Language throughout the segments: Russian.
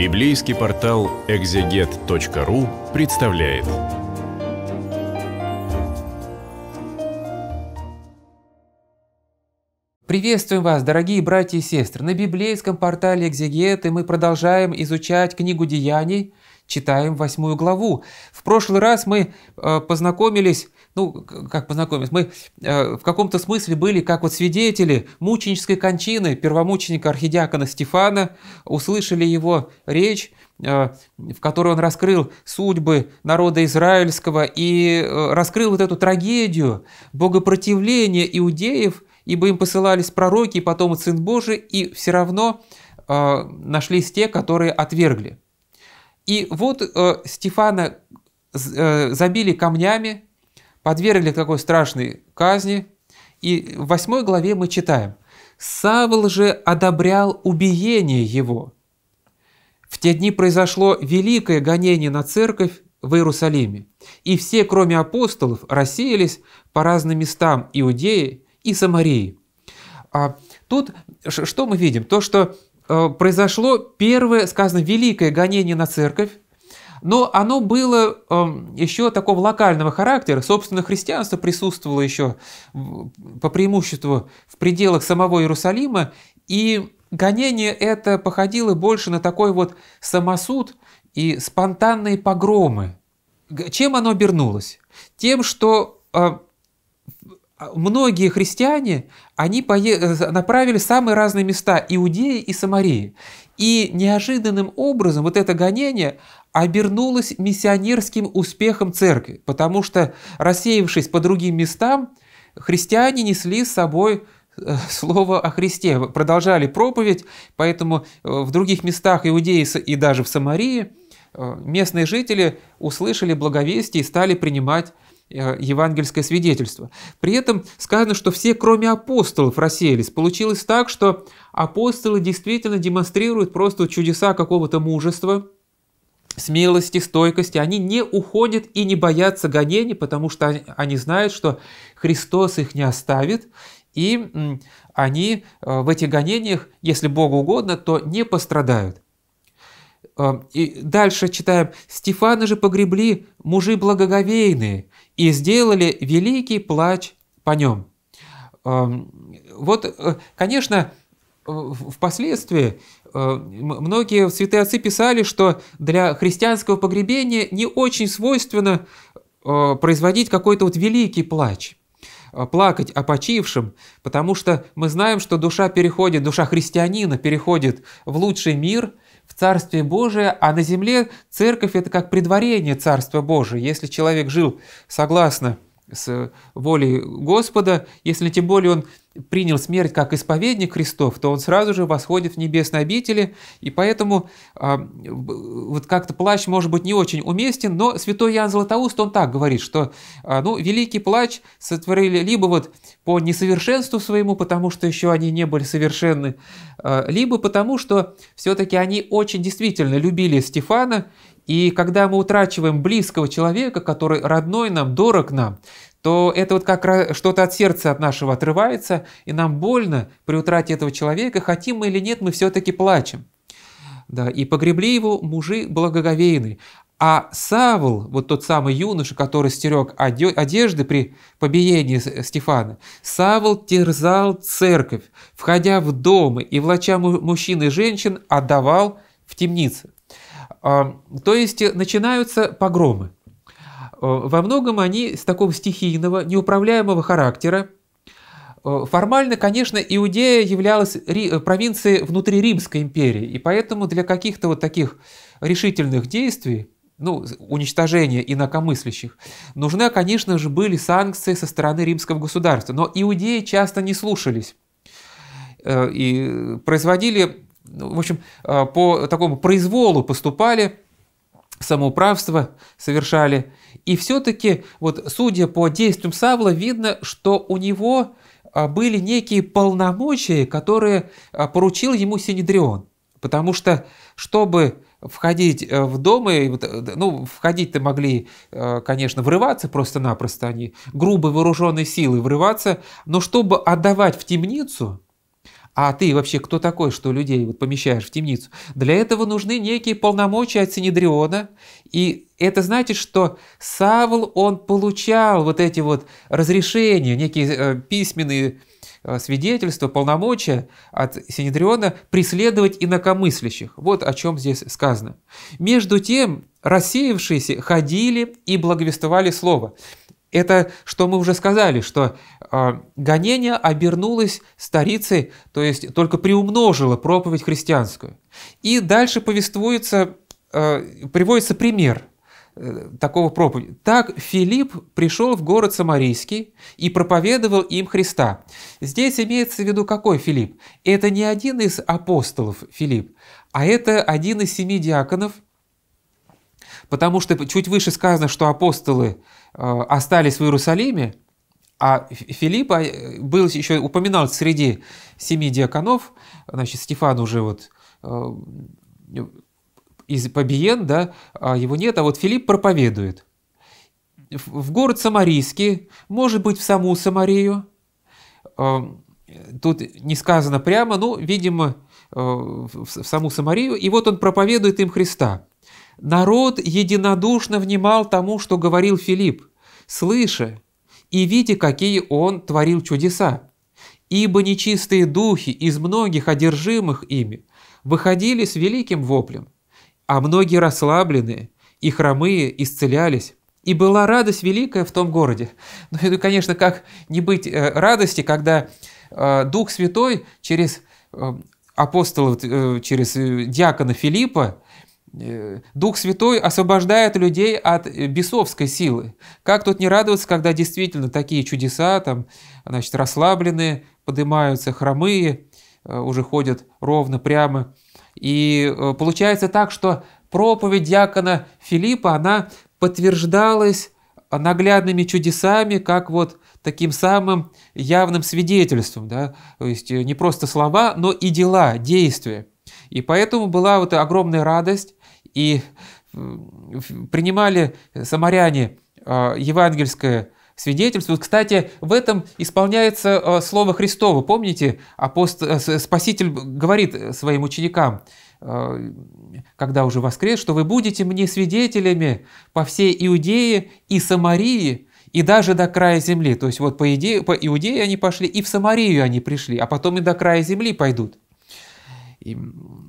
Библейский портал экзегет.ру представляет. Приветствуем вас, дорогие братья и сестры! На библейском портале Экзегеты мы продолжаем изучать книгу Деяний, читаем восьмую главу. В прошлый раз мы э, познакомились, ну, как познакомились, мы э, в каком-то смысле были как вот свидетели мученической кончины первомученика архидиакона Стефана, услышали его речь, э, в которой он раскрыл судьбы народа израильского и раскрыл вот эту трагедию богопротивления иудеев, ибо им посылались пророки, и потом и Сын Божий, и все равно нашлись те, которые отвергли. И вот э, Стефана э, забили камнями, подвергли такой страшной казни. И в восьмой главе мы читаем, «Савл же одобрял убиение его». В те дни произошло великое гонение на церковь в Иерусалиме, и все, кроме апостолов, рассеялись по разным местам Иудеи и Самарии. А тут что мы видим? То, что Э, произошло первое, сказано, великое гонение на церковь, но оно было эм, еще такого локального характера. Собственно, христианство присутствовало еще по преимуществу в пределах самого Иерусалима, и гонение это походило больше на такой вот самосуд и спонтанные погромы. Чем оно обернулось? Тем, что э, а, многие христиане, они э, направили самые разные места Иудеи и Самарии. И неожиданным образом вот это гонение обернулось миссионерским успехом церкви, потому что, рассеявшись по другим местам, христиане несли с собой э, слово о Христе, продолжали проповедь, поэтому э, в других местах Иудеи и даже в Самарии местные жители услышали благовестие и стали принимать Э, евангельское свидетельство. При этом сказано, что все, кроме апостолов, расселись. Получилось так, что апостолы действительно демонстрируют просто чудеса какого-то мужества, смелости, стойкости. Они не уходят и не боятся гонений, потому что они знают, что Христос их не оставит, и они э, в этих гонениях, если Богу угодно, то не пострадают. Э, и дальше читаем. «Стефана же погребли мужи благоговейные, и сделали великий плач по нем. Эм, вот, э, конечно, э, впоследствии э, многие святые отцы писали, что для христианского погребения не очень свойственно производить какой-то вот великий плач плакать о почившем, потому что мы знаем, что душа переходит, душа христианина переходит в лучший мир, в Царстве Божие, а на земле церковь – это как предварение Царства Божия. Если человек жил согласно с волей Господа, если тем более он принял смерть как исповедник Христов, то он сразу же восходит в небесные обители, и поэтому э, вот как-то плач может быть не очень уместен, но святой Иоанн Златоуст, он так говорит, что э, ну, великий плач сотворили либо вот по несовершенству своему, потому что еще они не были совершенны, э, либо потому что все-таки они очень действительно любили Стефана, и когда мы утрачиваем близкого человека, который родной нам, дорог нам, то это вот как что-то от сердца от нашего отрывается, и нам больно при утрате этого человека, хотим мы или нет, мы все-таки плачем. Да, и погребли его мужи благоговейные, А Савл, вот тот самый юноша, который стерег одежды при побиении Стефана, Савл терзал церковь, входя в дома и влача мужчин и женщин отдавал в темницы. А, то есть э, начинаются погромы. Э, во многом они с такого стихийного, неуправляемого характера. Э, формально, конечно, Иудея являлась провинцией внутри Римской империи, и поэтому для каких-то вот таких решительных действий, ну, уничтожения инакомыслящих, нужны, конечно же, были санкции со стороны римского государства. Но иудеи часто не слушались и производили в общем, э, по такому произволу поступали, самоуправство совершали. И все-таки, вот судя по действиям Савла, видно, что у него а, были некие полномочия, которые а, поручил ему Синедрион. Потому что, чтобы входить э, в дома, э, ну, входить-то могли, конечно, врываться просто-напросто они, грубо вооруженной силой врываться, но чтобы отдавать в темницу, а ты вообще кто такой, что людей вот помещаешь в темницу? Для этого нужны некие полномочия от Синедриона. И это значит, что Савл, он получал вот эти вот разрешения, некие э, письменные э, свидетельства, полномочия от Синедриона преследовать инакомыслящих. Вот о чем здесь сказано. Между тем, рассеявшиеся ходили и благовествовали слово. Это, что мы уже сказали, что э, гонение обернулось старицей, то есть только приумножило проповедь христианскую. И дальше повествуется, а, приводится пример э, такого проповеди. Так Филипп пришел в город Самарийский и проповедовал им Христа. Здесь имеется в виду какой Филипп? Это не один из апостолов Филипп, а это один из семи диаконов, потому что чуть выше сказано, что апостолы – Э, остались в Иерусалиме, а Филипп э, был еще упоминал среди семи диаконов, значит, Стефан уже вот э, из Побиен, да, а его нет, а вот Филипп проповедует. В город Самарийский, может быть, в саму Самарию, тут не сказано прямо, но, видимо, в саму Самарию, и вот он проповедует им Христа. Народ единодушно внимал тому, что говорил Филипп, слыша и видя, какие он творил чудеса. Ибо нечистые духи из многих одержимых ими выходили с великим воплем, а многие расслабленные и хромые исцелялись. И была радость великая в том городе. Ну, это, конечно, как не быть э, радости, когда э, Дух Святой через э, апостолов, через диакона Филиппа – Э, Дух Святой освобождает людей от э, бесовской силы. Как тут не радоваться, когда действительно такие чудеса, там, значит, расслабленные, поднимаются хромые, э, уже ходят ровно, прямо. И получается так, что проповедь дьякона Филиппа, она подтверждалась наглядными чудесами, как вот таким самым явным свидетельством, да, то есть не просто слова, но и дела, действия. И поэтому была вот огромная радость и э, принимали самаряне э, евангельское свидетельству. Кстати, в этом исполняется э, слово Христово. Помните, Апост, Спаситель говорит своим ученикам, когда уже воскрес, что вы будете мне свидетелями по всей Иудее и Самарии, и даже до края земли. То есть вот по, идее, по Иудее они пошли, и в Самарию они пришли, а потом и до края земли пойдут. И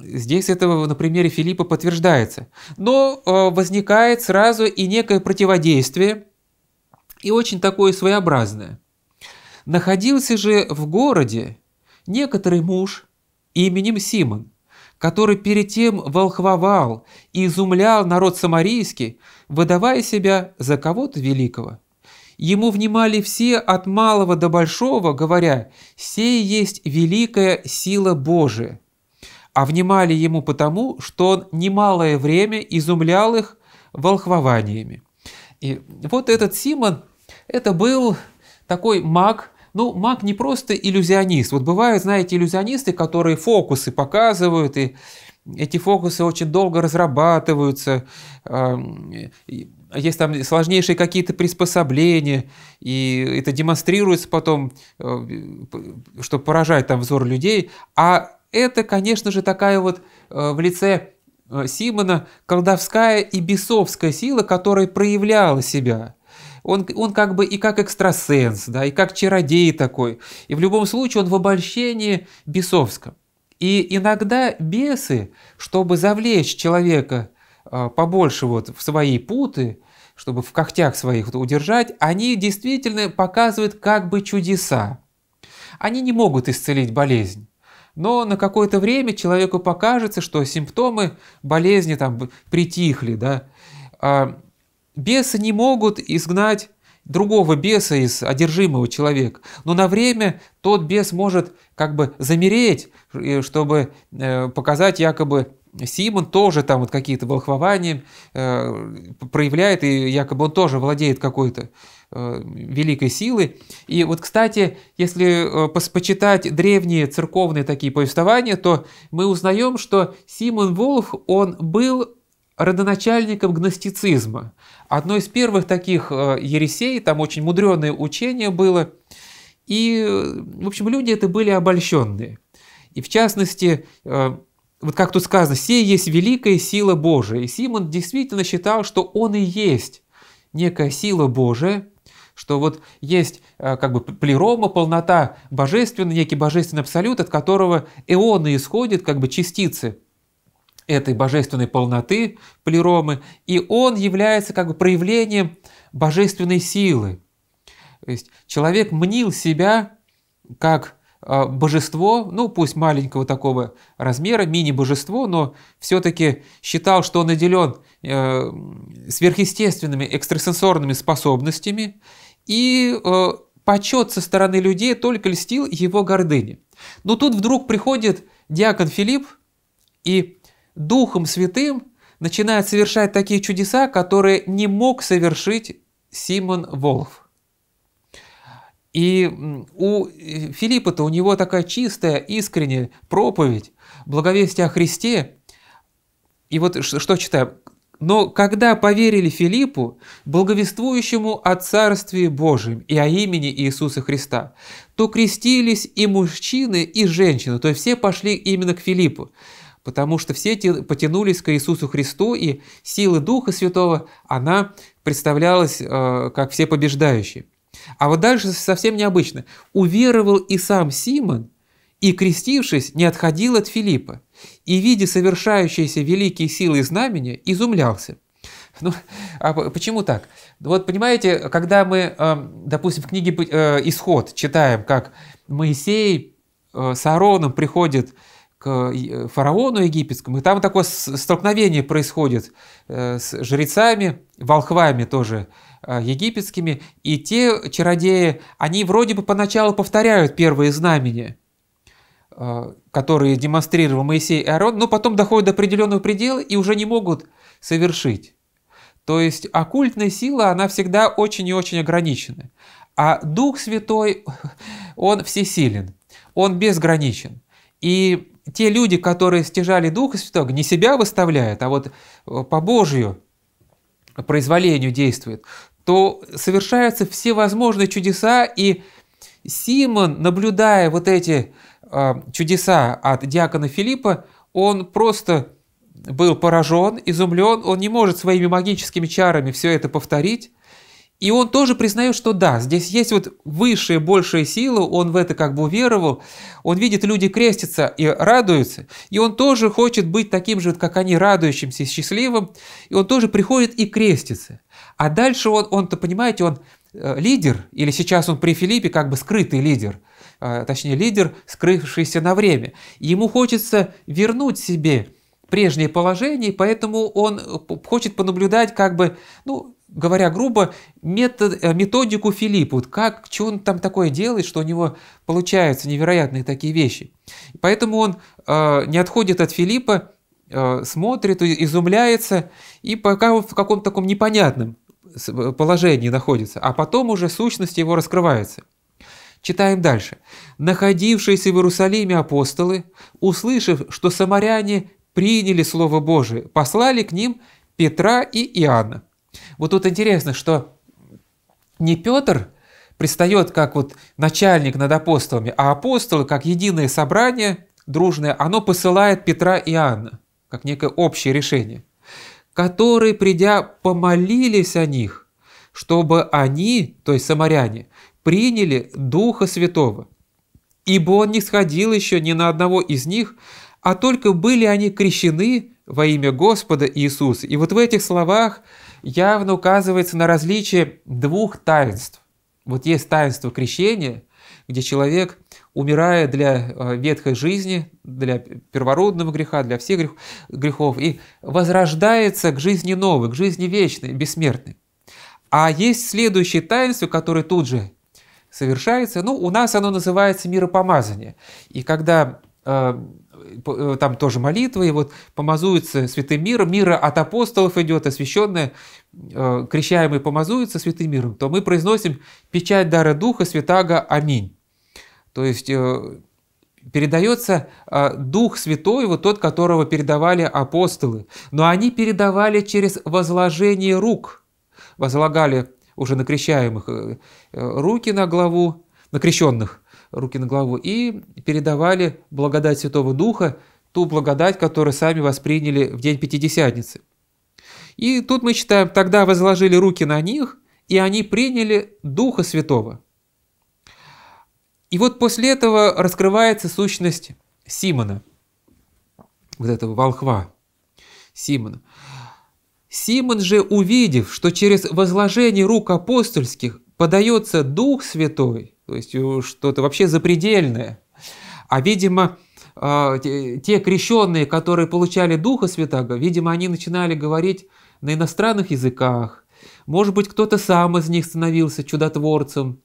здесь это на примере Филиппа подтверждается. Но э, возникает сразу и некое противодействие, и очень такое своеобразное. Находился же в городе некоторый муж именем Симон, который перед тем волхвовал и изумлял народ самарийский, выдавая себя за кого-то великого. Ему внимали все от малого до большого, говоря, «Сей есть великая сила Божия» а внимали ему потому, что он немалое время изумлял их волхвованиями. И вот этот Симон, это был такой маг, ну, маг не просто иллюзионист. Вот бывают, знаете, иллюзионисты, которые фокусы показывают, и эти фокусы очень долго разрабатываются, эм, есть там сложнейшие какие-то приспособления, и это демонстрируется потом, э, чтобы поражать там взор людей. А это, конечно же, такая вот э, в лице э, Симона колдовская и бесовская сила, которая проявляла себя. Он, он как бы и как экстрасенс, да, и как чародей такой. И в любом случае он в обольщении бесовском. И иногда бесы, чтобы завлечь человека э, побольше вот в свои путы, чтобы в когтях своих удержать, они действительно показывают как бы чудеса. Они не могут исцелить болезнь но на какое-то время человеку покажется, что симптомы болезни там притихли, да. А, бесы не могут изгнать другого беса из одержимого человека, но на время тот бес может как бы замереть, чтобы э, показать якобы Симон тоже там вот какие-то волхвования э, проявляет, и якобы он тоже владеет какой-то Э, великой силы. И вот, кстати, если э, почитать древние церковные такие повествования, то мы узнаем, что Симон Волф, он был родоначальником гностицизма. Одно из первых таких э, ересей, там очень мудреное учение было. И, в общем, люди это были обольщенные. И в частности, вот как тут сказано, «Сей есть великая сила Божия». И Симон действительно считал, что он и есть некая сила Божия, что вот есть э, как бы плерома, полнота божественный некий божественный абсолют, от которого эоны исходят, как бы частицы этой божественной полноты плеромы, и он является как бы проявлением божественной силы. То есть человек мнил себя как э, божество, ну пусть маленького такого размера, мини-божество, но все-таки считал, что он наделен э, сверхъестественными экстрасенсорными способностями и э, почет со стороны людей только льстил его гордыне. Но тут вдруг приходит диакон Филипп и Духом Святым начинает совершать такие чудеса, которые не мог совершить Симон Волф. И у э, Филиппа-то у него такая чистая, искренняя проповедь, благовестие о Христе. И вот что читаем? Но когда поверили Филиппу, благовествующему о Царстве Божьем и о имени Иисуса Христа, то крестились и мужчины, и женщины, то есть все пошли именно к Филиппу, потому что все потянулись к Иисусу Христу, и сила Духа Святого, она представлялась э, как все побеждающие. А вот дальше совсем необычно. Уверовал и сам Симон, и, крестившись, не отходил от Филиппа и, видя совершающиеся великие силы и знамения, изумлялся. Ну, а почему так? Вот понимаете, когда мы, э, допустим, в книге э, «Исход» читаем, как Моисей э, с Аароном приходит к фараону египетскому, и там такое столкновение происходит с жрецами, волхвами тоже египетскими, и те чародеи, они вроде бы поначалу повторяют первые знамения – Э, которые демонстрировал Моисей и Аарон, но потом доходят до определенного предела и уже не могут совершить. То есть оккультная сила, она всегда очень и очень ограничена. А Дух Святой, он всесилен, он безграничен. И те люди, которые стяжали Духа Святого, не себя выставляют, а вот э, по Божию произволению действуют, то совершаются всевозможные чудеса, и Симон, наблюдая вот эти а, чудеса от диакона Филиппа, он просто был поражен, изумлен, он не может своими магическими чарами все это повторить. И он тоже признает, что да, здесь есть вот высшая, большая сила, он в это как бы уверовал, он видит, люди крестятся и радуются, и он тоже хочет быть таким же, как они, радующимся и счастливым, и он тоже приходит и крестится. А дальше он, он-то, понимаете, он Э, лидер, или сейчас он при Филиппе как бы скрытый лидер, э, точнее лидер, скрывшийся на время. Ему хочется вернуть себе прежнее положение, поэтому он хочет понаблюдать как бы, ну, говоря грубо, метод, э, методику Филиппа, вот как, что он там такое делает, что у него получаются невероятные такие вещи. Поэтому он э, не отходит от Филиппа, э, смотрит, изумляется, и пока он в каком-то таком непонятном Э, положении находится, а потом уже сущность его раскрывается. Читаем дальше. «Находившиеся в Иерусалиме апостолы, услышав, что самаряне приняли Слово Божие, послали к ним Петра и Иоанна». Вот тут интересно, что не Петр пристает как вот начальник над апостолами, а апостолы, как единое собрание дружное, оно посылает Петра и Иоанна, как некое общее решение – которые, придя, помолились о них, чтобы они, то есть самаряне, приняли Духа Святого. Ибо Он не сходил еще ни на одного из них, а только были они крещены во имя Господа Иисуса. И вот в этих словах явно указывается на различие двух таинств. Вот есть таинство крещения, где человек – умирая для э, ветхой жизни, для первородного греха, для всех грехов, и возрождается к жизни новой, к жизни вечной, бессмертной. А есть следующее таинство, которое тут же совершается, ну, у нас оно называется миропомазание. И когда э, э, там тоже молитвы, и вот помазуется святым миром, мира от апостолов идет, освященное, крещаемый помазуется святым миром, то мы произносим печать дара Духа Святаго, аминь. То есть э, передается а, Дух Святой, вот тот, которого передавали апостолы. Но они передавали через возложение рук. Возлагали уже на крещаемых э, э, руки на главу, на крещенных руки на главу, и передавали благодать Святого Духа, ту благодать, которую сами восприняли в день Пятидесятницы. И тут мы читаем, тогда возложили руки на них, и они приняли Духа Святого – и вот после этого раскрывается сущность Симона, вот этого волхва Симона. Симон же, увидев, что через возложение рук апостольских подается Дух Святой, то есть э, что-то вообще запредельное, а, видимо, э, те крещенные, которые получали Духа Святаго, видимо, они начинали говорить на иностранных языках. Может быть, кто-то сам из них становился чудотворцем.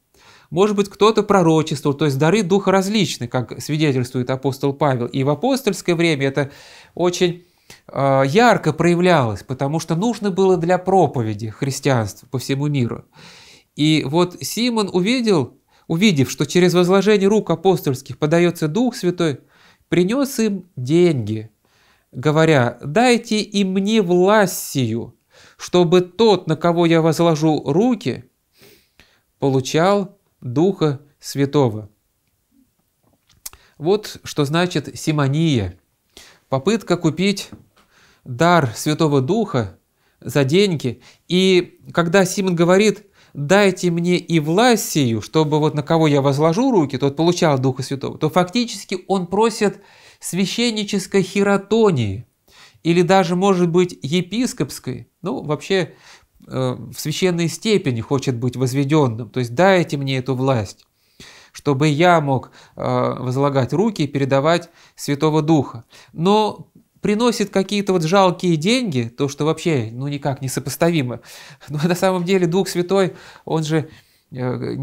Может быть, кто-то пророчествовал, то есть дары духа различны, как свидетельствует апостол Павел. И в апостольское время это очень э, ярко проявлялось, потому что нужно было для проповеди христианства по всему миру. И вот Симон увидел, увидев, что через возложение рук апостольских подается Дух Святой, принес им деньги, говоря, «Дайте и мне власть сию, чтобы тот, на кого я возложу руки, получал Духа Святого. Вот что значит симония. Попытка купить дар Святого Духа за деньги. И когда Симон говорит, дайте мне и власть сию, чтобы вот на кого я возложу руки, тот получал Духа Святого, то фактически он просит священнической хиротонии или даже, может быть, епископской. Ну, вообще, Э, в священной степени хочет быть возведенным. То есть дайте мне эту власть, чтобы я мог э, возлагать руки и передавать Святого Духа. Но приносит какие-то вот жалкие деньги, то, что вообще ну никак не сопоставимо. Но на самом деле Дух Святой, он же э,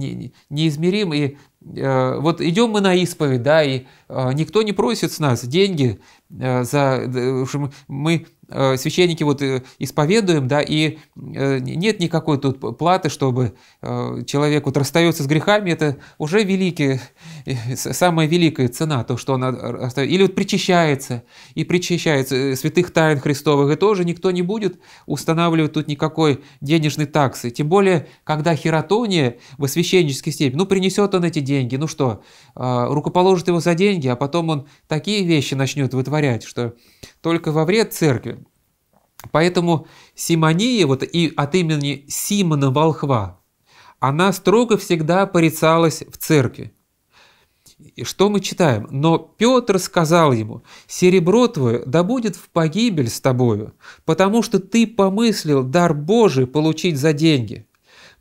неизмерим, и Э, вот идем мы на исповедь, да, и э, никто не просит с нас деньги э, за... Мы, священники, вот исповедуем, да, и нет никакой тут платы, чтобы человек вот расстается с грехами, это уже великий, самая великая цена, то, что он остается. Или вот причащается, и причащается святых тайн Христовых, и тоже никто не будет устанавливать тут никакой денежной таксы. Тем более, когда хиротония во священнической степени, ну, принесет он эти деньги, деньги. Ну что, а, рукоположит его за деньги, а потом он такие вещи начнет вытворять, что только во вред церкви. Поэтому симония, вот и от имени Симона Волхва, она строго всегда порицалась в церкви. И что мы читаем? «Но Петр сказал ему, «Серебро твое да будет в погибель с тобою, потому что ты помыслил дар Божий получить за деньги».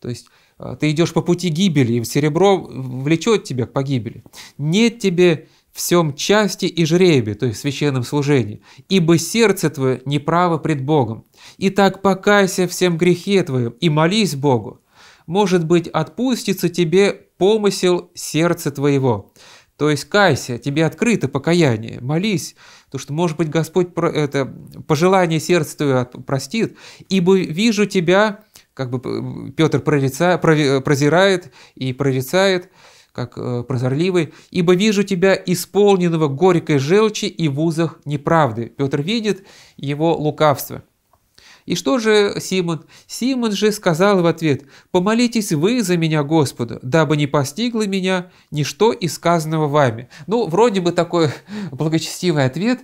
То есть а, ты идешь по пути гибели, и серебро влечет тебя к погибели. Нет тебе всем части и жребе, то есть в священном служении, ибо сердце твое неправо пред Богом. Итак, покайся всем грехе твоем и молись Богу. Может быть, отпустится тебе помысел сердца твоего. То есть кайся, тебе открыто покаяние, молись, то что, может быть, Господь это, пожелание сердца твоего простит, ибо вижу тебя как бы Петр прореца, прозирает и прорицает, как э, прозорливый, «Ибо вижу тебя исполненного горькой желчи и в узах неправды». Петр видит его лукавство. И что же Симон? Симон же сказал в ответ, «Помолитесь вы за меня Господу, дабы не постигло меня ничто из сказанного вами». Ну, вроде бы такой благочестивый ответ,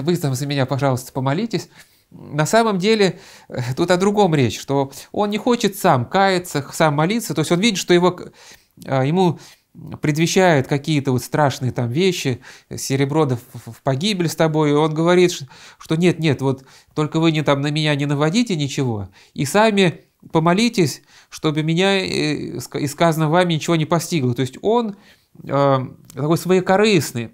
«Вы там за меня, пожалуйста, помолитесь». На самом деле тут о другом речь, что он не хочет сам каяться, сам молиться, то есть он видит, что его, а, ему предвещают какие-то вот страшные там вещи, Серебродов в погибель с тобой, и он говорит, что нет, нет, вот только вы не там на меня не наводите ничего, и сами помолитесь, чтобы меня э, э, и сказано вами ничего не постигло. То есть он э, такой своекорыстный,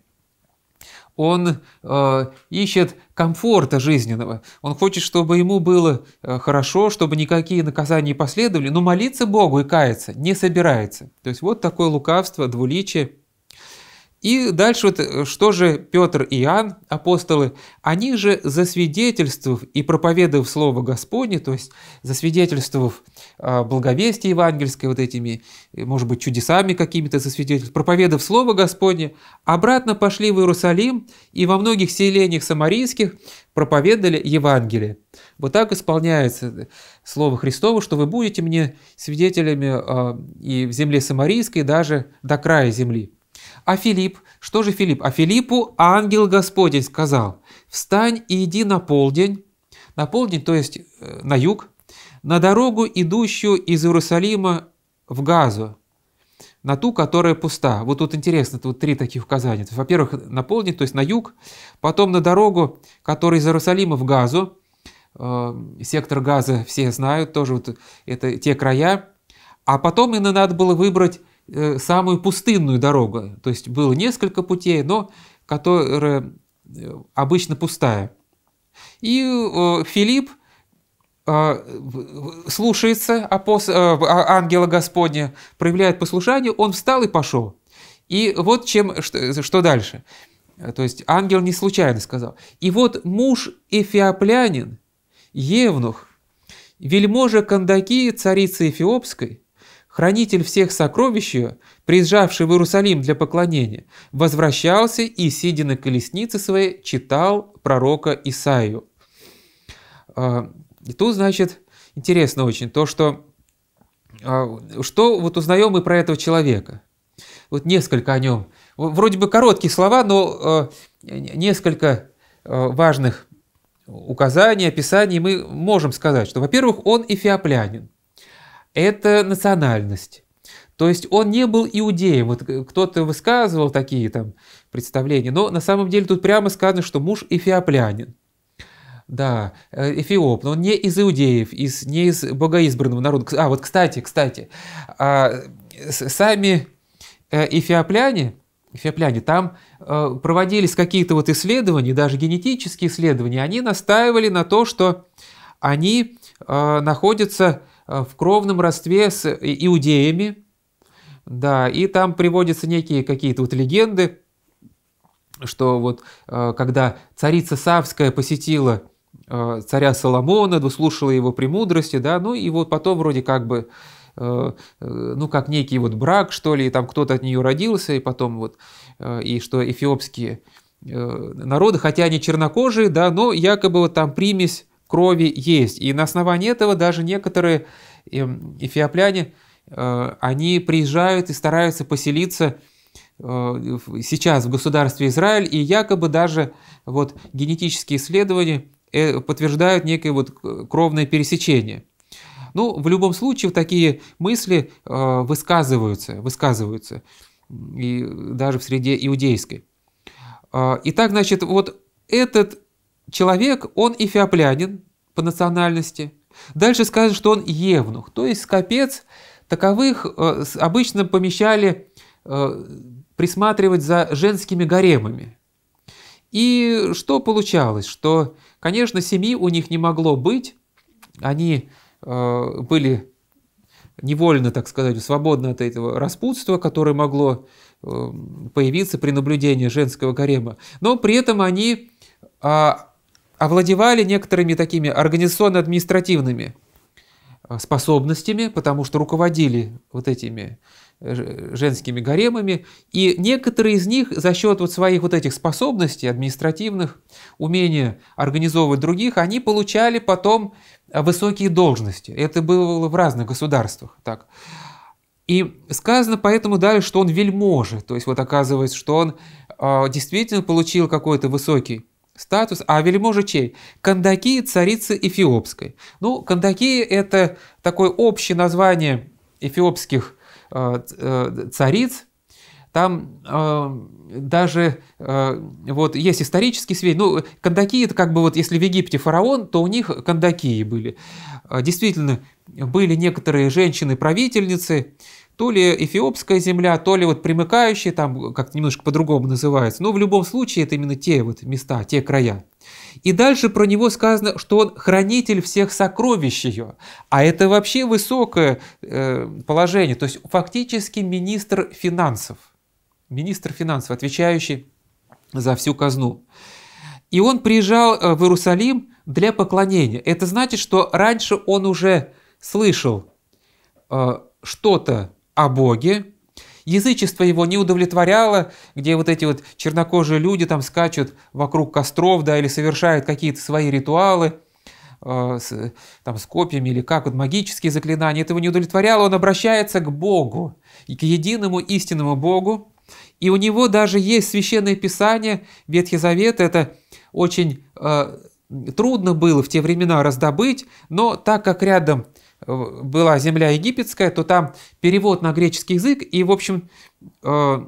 он э, ищет комфорта жизненного. Он хочет, чтобы ему было э, хорошо, чтобы никакие наказания не последовали, но молиться Богу и каяться не собирается. То есть вот такое лукавство, двуличие и дальше вот, э, что же Петр и Иоанн, апостолы, они же, засвидетельствовав и проповедовав Слово Господне, то есть засвидетельствовав а, благовестие евангельское вот этими, э, может быть, чудесами какими-то засвидетельствовав, проповедовав Слово Господне, обратно пошли в Иерусалим и во многих селениях самарийских проповедовали Евангелие. Вот так исполняется э, Слово Христово, что вы будете мне свидетелями а, и в земле самарийской, даже до края земли. А Филипп? Что же Филипп? А Филиппу ангел Господень сказал, встань и иди на полдень, на полдень, то есть э, на юг, на дорогу, идущую из Иерусалима в Газу, на ту, которая пуста. Вот тут интересно, тут три таких указания. Во-первых, на полдень, то есть на юг, потом на дорогу, которая из Иерусалима в Газу, э, сектор Газа все знают, тоже вот это те края, а потом именно надо было выбрать Э, самую пустынную дорогу. То есть было несколько путей, но которая э, обычно пустая. И э, Филипп слушается апос... А, ангела Господня, проявляет послушание, он встал и пошел. И вот чем, что, дальше. То есть ангел не случайно сказал. И вот муж эфиоплянин, евнух, вельможа Кандаки, царицы Эфиопской, хранитель всех сокровищ приезжавший в Иерусалим для поклонения, возвращался и, сидя на колеснице своей, читал пророка Исаию. А, и тут, значит, интересно очень то, что, а, что вот узнаем мы про этого человека. Вот несколько о нем. Вроде бы короткие слова, но а, несколько важных указаний, описаний мы можем сказать, что, во-первых, он эфиоплянин это национальность. То есть он не был иудеем. Вот кто-то высказывал такие там представления, но на самом деле тут прямо сказано, что муж эфиоплянин. Да, э, эфиоп, но он не из иудеев, из, не из богоизбранного народа. А, вот кстати, кстати, а, сами э, эфиопляне, эфиопляне, там э, проводились какие-то вот исследования, даже генетические исследования, они настаивали на то, что они находятся Э, в кровном родстве с э, иудеями, да, и там приводятся некие какие-то вот легенды, что вот э, когда царица Савская посетила царя Соломона, выслушала его премудрости, да, ну и вот потом вроде как бы, ну как некий вот брак, что ли, и там кто-то от нее родился, и потом вот, и что эфиопские народы, хотя они чернокожие, да, но якобы вот там примесь крови есть. И на основании этого даже некоторые эм, эфиопляне, э, они приезжают и стараются поселиться э, сейчас в государстве Израиль, и якобы даже вот генетические исследования э, подтверждают некое вот кровное пересечение. Ну, в любом случае, такие мысли высказываются, высказываются и даже в среде иудейской. Итак, значит, вот этот Человек, он эфиоплянин по национальности. Дальше скажет, что он евнух, то есть скопец. Таковых э, обычно помещали э, присматривать за женскими гаремами. И что получалось? Что, конечно, семьи у них не могло быть, они э, были невольно, так сказать, свободно от этого распутства, которое могло появиться при наблюдении женского гарема, но при этом они а, овладевали некоторыми такими организационно-административными э, способностями, потому что руководили вот этими э, женскими гаремами, и некоторые из них за счет вот своих вот этих способностей административных, умения организовывать других, они получали потом высокие должности. Это было в разных государствах. Так. И сказано поэтому далее, что он вельможа, то есть вот оказывается, что он э, действительно получил какой-то высокий статус, а вельможа чей? Кандаки царицы Эфиопской. Ну, Кандаки – это такое общее название эфиопских э, э, цариц. Там э, даже э, вот есть исторический сведения. Ну, Кандакии, это как бы вот если в Египте фараон, то у них Кандакии были. Э, действительно, были некоторые женщины-правительницы, то ли эфиопская земля, то ли вот примыкающие, там как немножко по-другому называется, но в любом случае это именно те вот места, те края. И дальше про него сказано, что он хранитель всех сокровищ ее, а это вообще высокое э, положение, то есть фактически министр финансов, министр финансов, отвечающий за всю казну. И он приезжал э, в Иерусалим для поклонения. Это значит, что раньше он уже слышал э, что-то о Боге, язычество его не удовлетворяло, где вот эти вот чернокожие люди там скачут вокруг костров, да, или совершают какие-то свои ритуалы, э, с, там, с копьями или как, вот магические заклинания, этого не удовлетворяло, он обращается к Богу, к единому истинному Богу, и у него даже есть священное писание, Ветхий Завет, это очень э, трудно было в те времена раздобыть, но так как рядом Э, была земля египетская, то там перевод на греческий язык, и, в общем, э,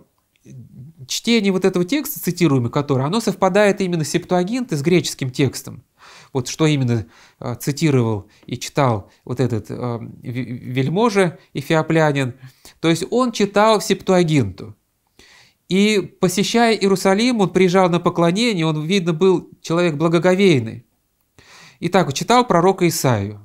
чтение вот этого текста, цитируемый который, оно совпадает именно септуагинты с греческим текстом. Вот что именно э, цитировал и читал вот этот вельможа эфиоплянин. То есть он читал септуагинту. И посещая Иерусалим, он приезжал на поклонение, он, видно, был человек благоговейный. И так читал пророка Исаию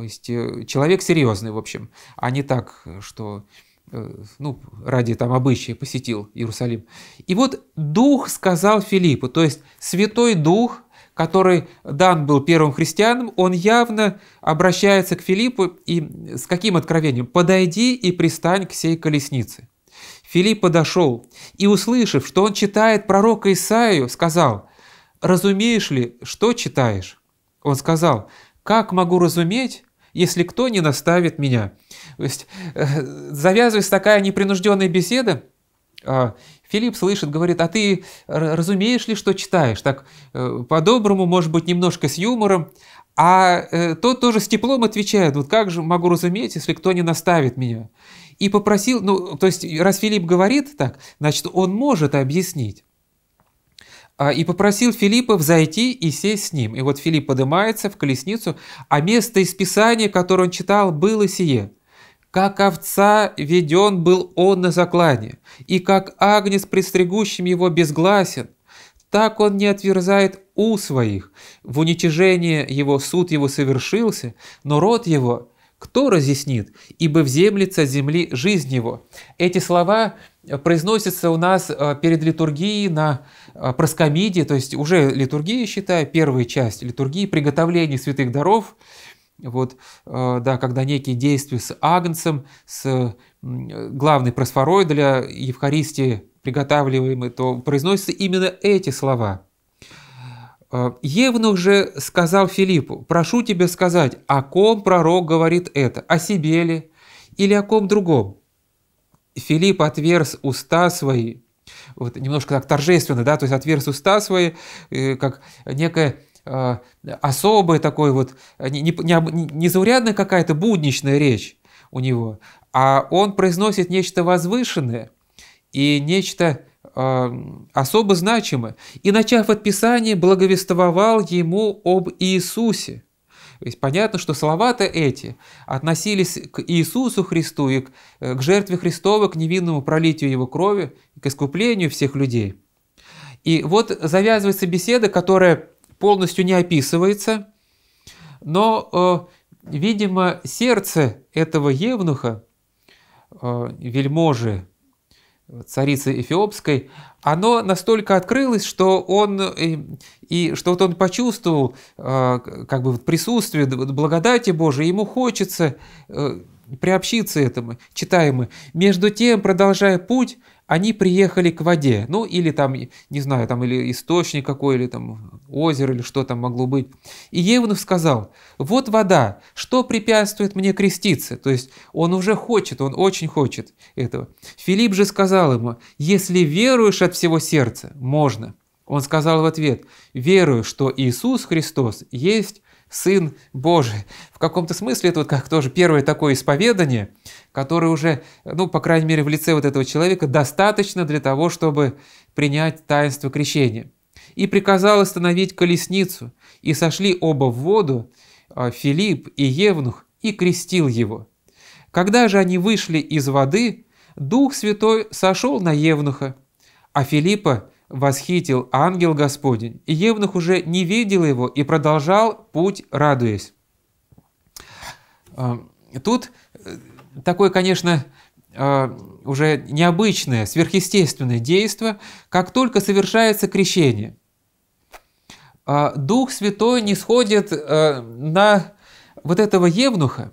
есть, э, человек серьезный, в общем, а не так, что э, ну, ради там обычая посетил Иерусалим. И вот Дух сказал Филиппу, то есть Святой Дух, который дан был первым христианам, он явно обращается к Филиппу и с каким откровением? «Подойди и пристань к сей колеснице». Филипп подошел и, услышав, что он читает пророка Исаию, сказал, «Разумеешь ли, что читаешь?» Он сказал, как могу разуметь, если кто не наставит меня? То есть э, завязываясь такая непринужденная беседа, а Филипп слышит, говорит, а ты разумеешь ли, что читаешь? Так э, по-доброму, может быть, немножко с юмором, а э, тот тоже с теплом отвечает, вот как же могу разуметь, если кто не наставит меня? И попросил, ну, то есть, раз Филипп говорит так, значит, он может объяснить. А, и попросил Филиппа взойти и сесть с ним. И вот Филипп поднимается в колесницу, а место из Писания, которое он читал, было сие. «Как овца веден был он на заклане, и как агнец пристригущим его безгласен, так он не отверзает у своих. В уничижении его суд его совершился, но род его кто разъяснит, ибо землица земли жизнь его». Эти слова – Э, произносится у нас э, перед литургией на э, проскомиде, то есть уже литургия, считая первая часть литургии, приготовление святых даров, вот, да, когда некие действия с агнцем, с главной просфорой для Евхаристии приготавливаемой, то произносятся именно эти слова. Евнух же сказал Филиппу, «Прошу тебя сказать, о ком пророк говорит это, о себе ли или о ком другом?» Филипп отверз уста свои, вот немножко так торжественно, да, то есть отверз уста свои, э, как некое э, особое такое вот, не, не, не какая-то будничная речь у него, а он произносит нечто возвышенное и нечто э, особо значимое. И, начав от Писания, благовествовал ему об Иисусе, то есть понятно, что слова-то эти относились к Иисусу Христу и к, э, к жертве Христовой, к невинному пролитию Его крови, к искуплению всех людей. И вот завязывается беседа, которая полностью не описывается, но, э, видимо, сердце этого евнуха, э, вельможи, царицы Эфиопской, оно настолько открылось, что он и, э, и что вот он почувствовал э, как бы присутствие благодати Божией, ему хочется э, приобщиться этому, читаемый. Между тем, продолжая путь, они приехали к воде, ну или там, не знаю, там или источник какой, или там озеро, или что там могло быть. И Евнух сказал, вот вода, что препятствует мне креститься? То есть он уже хочет, он очень хочет этого. Филипп же сказал ему, если веруешь от всего сердца, можно. Он сказал в ответ, верую, что Иисус Христос есть Сын Божий. В каком-то смысле это вот как тоже первое такое исповедание, которое уже, ну, по крайней мере, в лице вот этого человека достаточно для того, чтобы принять таинство крещения. И приказал остановить колесницу, и сошли оба в воду, а, Филипп и Евнух, и крестил его. Когда же они вышли из воды, Дух Святой сошел на Евнуха, а Филиппа Восхитил ангел Господень, и Евнух уже не видел его и продолжал путь, радуясь. Э, тут э, такое, конечно, э, уже необычное, сверхъестественное действие, как только совершается крещение. Дух Святой не сходит на вот этого Евнуха,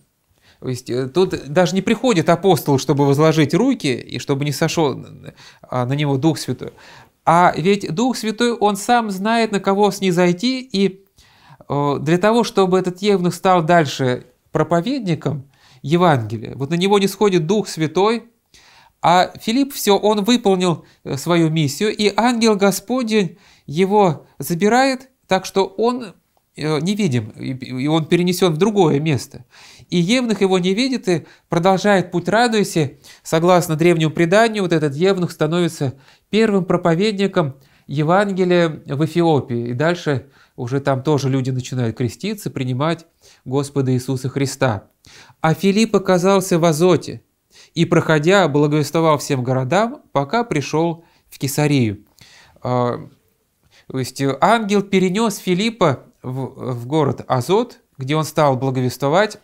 то есть тут даже не приходит апостол, чтобы возложить руки и чтобы не сошел на него Дух Святой. А ведь Дух Святой, Он сам знает, на кого снизойти, и э, для того, чтобы этот евнух стал дальше проповедником Евангелия, вот на него не сходит Дух Святой, а Филипп все, он выполнил э, свою миссию, и ангел Господень его забирает, так что он Э, не видим, и он перенесен в другое место. И Евнух его не видит и продолжает путь радуйся. Согласно древнему преданию, вот этот Евнух становится первым проповедником Евангелия в Эфиопии. И дальше уже там тоже люди начинают креститься, принимать Господа Иисуса Христа. А Филипп оказался в Азоте и, проходя, благовествовал всем городам, пока пришел в Кесарию. Э, то есть ангел перенес Филиппа в, в город Азот, где он стал благовествовать.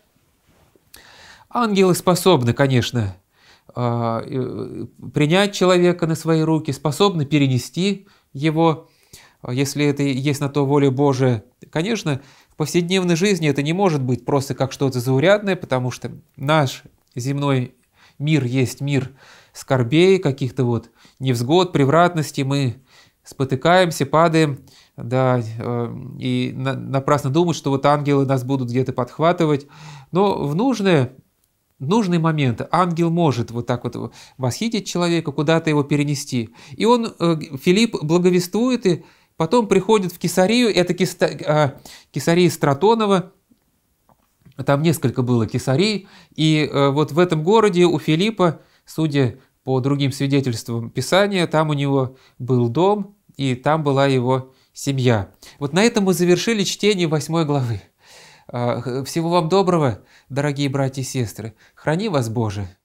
Ангелы способны, конечно, э, э, принять человека на свои руки, способны перенести его, э, если это есть на то воля Божия. Конечно, в повседневной жизни это не может быть просто как что-то заурядное, потому что наш земной мир есть мир скорбей, каких-то вот невзгод, превратностей, мы спотыкаемся, падаем, да, э, и напрасно думать, что вот ангелы нас будут где-то подхватывать. Но в нужное нужный момент ангел может вот так вот восхитить человека, куда-то его перенести. И он, э, Филипп, благовествует, и потом приходит в Кесарию, это а, Кесария Стратонова, там несколько было Кесарий, и э, вот в этом городе у Филиппа, судя по другим свидетельствам Писания, там у него был дом, и там была его семья. Вот на этом мы завершили чтение восьмой главы. А, всего вам доброго, дорогие братья и сестры. Храни вас Боже.